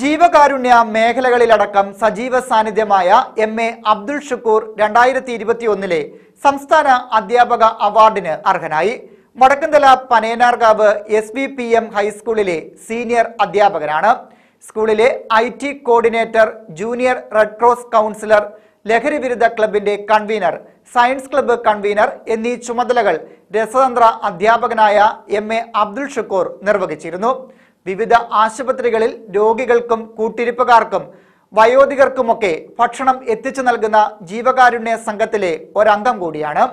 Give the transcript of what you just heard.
ജീവകാരുണ്യ മേഖലകളിലടക്കം സജീവ സാന്നിധ്യമായ എം എ അബ്ദുൾ ഷുക്കൂർ രണ്ടായിരത്തി ഒന്നിലെ സംസ്ഥാന അധ്യാപക അവാർഡിന് അർഹനായി Vadakkanthala Panayanarkavu S V P M ഹൈസ്കൂളിലെ സീനിയർ അധ്യാപകനാണ് സ്കൂളിലെ I T coordinator junior Red Cross counsellor ലഹരി വിരുദ്ധ ക്ലബിന്റെ കൺവീനർ സയൻസ് ക്ലബ്ബ് കൺവീനർ എന്നീ ചുമതലകൾ രസതന്ത്ര അധ്യാപകനായ എം എ അബ്ദുൾ ഷുക്കൂർ നിർവഹിച്ചിരുന്നു വിവിധ ആശുപത്രികളിൽ രോഗികൾക്കും കൂട്ടിരിപ്പുകാർക്കും വയോധികർക്കുമൊക്കെ ഭക്ഷണം എത്തിച്ചു നൽകുന്ന ജീവകാരുണ്യ സംഘത്തിലെ ഒരംഗം കൂടിയാണ്